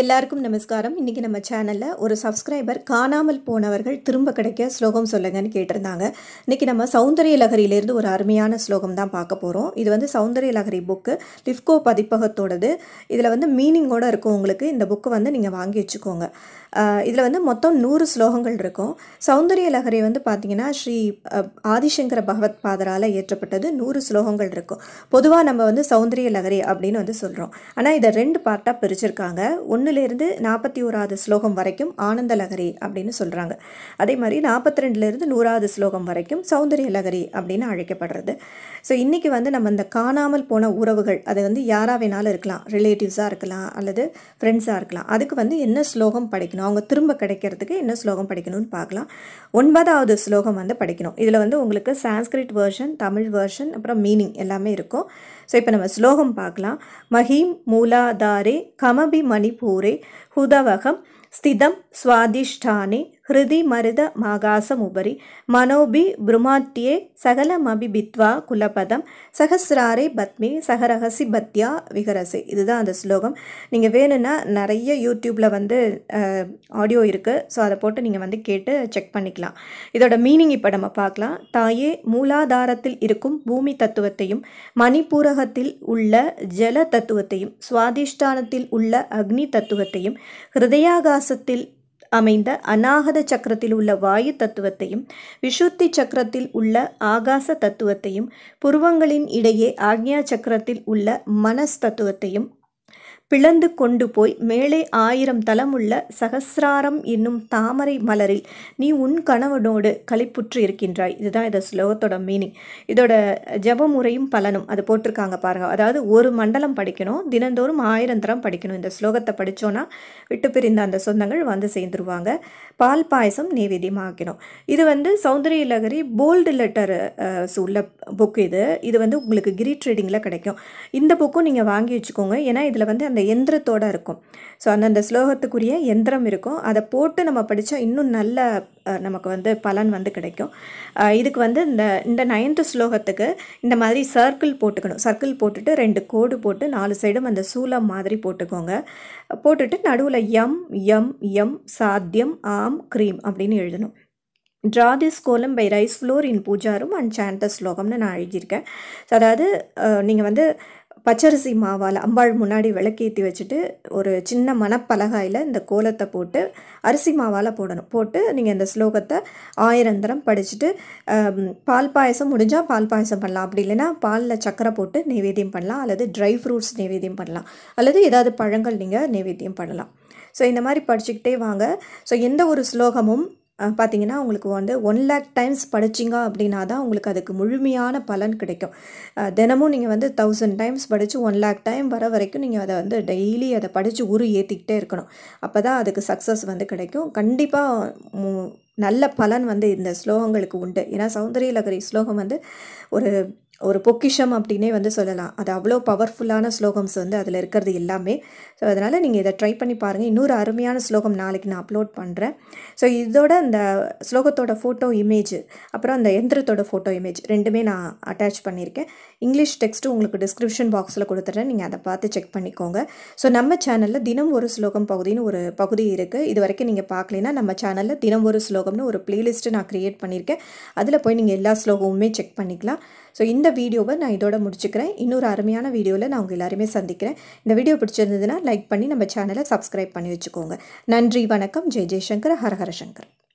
எல்லாருக்கும் நமஸ்காரம் இன்றைக்கி நம்ம சேனலில் ஒரு சப்ஸ்கிரைபர் காணாமல் போனவர்கள் திரும்ப கிடைக்க ஸ்லோகம் சொல்லுங்கன்னு கேட்டிருந்தாங்க இன்றைக்கி நம்ம சௌந்தரிய லகரியிலேருந்து ஒரு அருமையான ஸ்லோகம் தான் பார்க்க போகிறோம் இது வந்து சௌந்தரிய லகரி புக்கு லிஃப்கோ பதிப்பகத்தோடது இதில் வந்து மீனிங்கோடு இருக்கும் உங்களுக்கு இந்த புக்கு வந்து நீங்கள் வாங்கி வச்சுக்கோங்க இதில் வந்து மொத்தம் நூறு ஸ்லோகங்கள் இருக்கும் சௌந்தரிய லகரி வந்து பார்த்திங்கன்னா ஸ்ரீ ஆதிசங்கர பகவத் பாதரால் ஏற்றப்பட்டது நூறு ஸ்லோகங்கள் இருக்கும் பொதுவாக நம்ம வந்து சௌந்தரிய லகரி அப்படின்னு வந்து சொல்கிறோம் ஆனால் இதை ரெண்டு பார்ட்டாக பிரிச்சிருக்காங்க ஒன்றுலேருந்து நாற்பத்தி ஓராவது ஸ்லோகம் வரைக்கும் ஆனந்த லகரி அப்படின்னு சொல்கிறாங்க அதே மாதிரி நாற்பத்தி ரெண்டுலேருந்து நூறாவது ஸ்லோகம் வரைக்கும் சௌந்தரிய லகரி அப்படின்னு அழைக்கப்படுறது ஸோ இன்றைக்கி வந்து நம்ம இந்த காணாமல் போன உறவுகள் அது வந்து யாராக வேணாலும் இருக்கலாம் ரிலேட்டிவ்ஸாக இருக்கலாம் அல்லது ஃப்ரெண்ட்ஸாக இருக்கலாம் அதுக்கு வந்து என்ன ஸ்லோகம் படிக்கணும் அவங்க திரும்ப கிடைக்கிறதுக்கு என்ன ஸ்லோகம் படிக்கணும்னு பார்க்கலாம் ஒன்பதாவது ஸ்லோகம் வந்து படிக்கணும் இதில் வந்து உங்களுக்கு சான்ஸ்கிரிட் வேர்ஷன் தமிழ் வேர்ஷன் அப்புறம் மீனிங் எல்லாமே இருக்கும் ஸோ இப்போ நம்ம ஸ்லோகம் பார்க்கலாம் மஹீம் மூலாதாரே கமபி மணிப்பூர் पूरे हुदवहं स्थितं स्वाधिष्ठाने ஹிருதி மருத உபரி மனோபி சகலமபி பித்வா குலபதம் சகசிராரே பத்மி சகரகசி பத்யா விகரசி இதுதான் அந்த ஸ்லோகம் நீங்கள் வேணும்னா நிறைய யூடியூப்பில் வந்து ஆடியோ இருக்குது ஸோ அதை போட்டு நீங்கள் வந்து கேட்டு செக் பண்ணிக்கலாம் இதோட மீனிங் இப்போ நம்ம பார்க்கலாம் தாயே மூலாதாரத்தில் இருக்கும் பூமி தத்துவத்தையும் மணிப்பூரகத்தில் உள்ள ஜல தத்துவத்தையும் சுவாதிஷ்டானத்தில் உள்ள அக்னி தத்துவத்தையும் ஹிருதயாகாசத்தில் அமைந்த அநாகத சக்கரத்தில் உள்ள வாயு தத்துவத்தையும் விஷுத்தி சக்கரத்தில் உள்ள ஆகாச தத்துவத்தையும் புருவங்களின் இடையே ஆக்ஞா சக்கரத்தில் உள்ள மனஸ் தத்துவத்தையும் பிளந்து கொண்டு போய் மேலே ஆயிரம் தலமுள்ள சகசிராரம் என்னும் தாமரை மலரில் நீ உன் கணவனோடு கழிப்புற்று இருக்கின்றாய் இதுதான் இந்த ஸ்லோகத்தோட மீனிங் இதோட ஜபமுறையும் முறையும் பலனும் அது போட்டிருக்காங்க பாருங்க அதாவது ஒரு மண்டலம் படிக்கணும் தினந்தோறும் ஆயிரம் தரம் படிக்கணும் இந்த ஸ்லோகத்தை படித்தோன்னா விட்டு பிரிந்த அந்த சொந்தங்கள் வந்து சேர்ந்துருவாங்க பால் பாயசம் நெய்வேதியமாக்கணும் இது வந்து சௌந்தரிய லகரி போல்டு லெட்டர் உள்ள புக் இது இது வந்து உங்களுக்கு கிரி ட்ரேடிங்கில் கிடைக்கும் இந்த புக்கும் நீங்கள் வாங்கி வச்சுக்கோங்க ஏன்னா இதில் வந்து அந்த அந்த எந்திரத்தோடு இருக்கும் ஸோ அந்தந்த ஸ்லோகத்துக்குரிய எந்திரம் இருக்கும் அதை போட்டு நம்ம படித்தா இன்னும் நல்ல நமக்கு வந்து பலன் வந்து கிடைக்கும் இதுக்கு வந்து இந்த இந்த நைன்த்து ஸ்லோகத்துக்கு இந்த மாதிரி சர்க்கிள் போட்டுக்கணும் சர்க்கிள் போட்டுட்டு ரெண்டு கோடு போட்டு நாலு சைடும் அந்த சூலம் மாதிரி போட்டுக்கோங்க போட்டுட்டு நடுவில் எம் எம் எம் சாத்தியம் ஆம் க்ரீம் அப்படின்னு எழுதணும் draw this kolam by rice flour in பூஜாரும் அண்ட் சாந்த ஸ்லோகம்னு நான் எழுதியிருக்கேன் ஸோ அதாவது நீங்கள் வந்து பச்சரிசி மாவால் அம்பாள் முன்னாடி விளக்கேற்றி வச்சுட்டு ஒரு சின்ன மணப்பலகாயில் இந்த கோலத்தை போட்டு அரிசி மாவால் போடணும் போட்டு நீங்கள் இந்த ஸ்லோகத்தை ஆயிரம் தரம் படிச்சுட்டு பால் பாயசம் முடிஞ்சால் பால் பாயசம் பண்ணலாம் அப்படி இல்லைன்னா பாலில் சக்கரை போட்டு நைவேத்தியம் பண்ணலாம் அல்லது ட்ரை ஃப்ரூட்ஸ் நைவேத்தியம் பண்ணலாம் அல்லது ஏதாவது பழங்கள் நீங்கள் நைவேத்தியம் பண்ணலாம் ஸோ இந்த மாதிரி படிச்சுக்கிட்டே வாங்க ஸோ எந்த ஒரு ஸ்லோகமும் பார்த்தீங்கன்னா உங்களுக்கு வந்து ஒன் லேக் டைம்ஸ் படிச்சிங்க அப்படின்னா தான் உங்களுக்கு அதுக்கு முழுமையான பலன் கிடைக்கும் தினமும் நீங்கள் வந்து தௌசண்ட் டைம்ஸ் படித்து ஒன் லேக் டைம் வர வரைக்கும் நீங்கள் அதை வந்து டெய்லி அதை படித்து உரு ஏற்றிக்கிட்டே இருக்கணும் அப்போ தான் அதுக்கு சக்ஸஸ் வந்து கிடைக்கும் கண்டிப்பாக நல்ல பலன் வந்து இந்த ஸ்லோகங்களுக்கு உண்டு ஏன்னா சௌந்தரிய லகரி ஸ்லோகம் வந்து ஒரு ஒரு பொக்கிஷம் அப்படின்னே வந்து சொல்லலாம் அது அவ்வளோ பவர்ஃபுல்லான ஸ்லோகம்ஸ் வந்து அதில் இருக்கிறது எல்லாமே ஸோ அதனால் நீங்கள் இதை ட்ரை பண்ணி பாருங்கள் இன்னொரு அருமையான ஸ்லோகம் நாளைக்கு நான் அப்லோட் பண்ணுறேன் ஸோ இதோட அந்த ஸ்லோகத்தோட ஃபோட்டோ இமேஜ் அப்புறம் அந்த எந்திரத்தோட ஃபோட்டோ இமேஜ் ரெண்டுமே நான் அட்டாச் பண்ணியிருக்கேன் இங்கிலீஷ் டெக்ஸ்ட்டு உங்களுக்கு டிஸ்கிரிப்ஷன் பாக்ஸில் கொடுத்துட்றேன் நீங்கள் அதை பார்த்து செக் பண்ணிக்கோங்க ஸோ நம்ம சேனலில் தினம் ஒரு ஸ்லோகம் பகுதின்னு ஒரு பகுதி இருக்குது இது வரைக்கும் நீங்கள் பார்க்கலைன்னா நம்ம சேனலில் தினம் ஒரு ஸ்லோகம்னு ஒரு ப்ளேலிஸ்ட்டு நான் க்ரியேட் பண்ணியிருக்கேன் அதில் போய் நீங்கள் எல்லா ஸ்லோகமுமே செக் பண்ணிக்கலாம் ஸோ இந்த வீடியோவை நான் இதோட முடிச்சுக்கிறேன் இன்னொரு அருமையான வீடியோவில் நான் உங்கள் எல்லாருமே சந்திக்கிறேன் இந்த வீடியோ பிடிச்சிருந்ததுன்னா லைக் பண்ணி நம்ம சேனலை சப்ஸ்கிரைப் பண்ணி வச்சுக்கோங்க நன்றி வணக்கம் ஜெய் ஜெய்சங்கர் ஹரஹரசங்கர் சங்கர்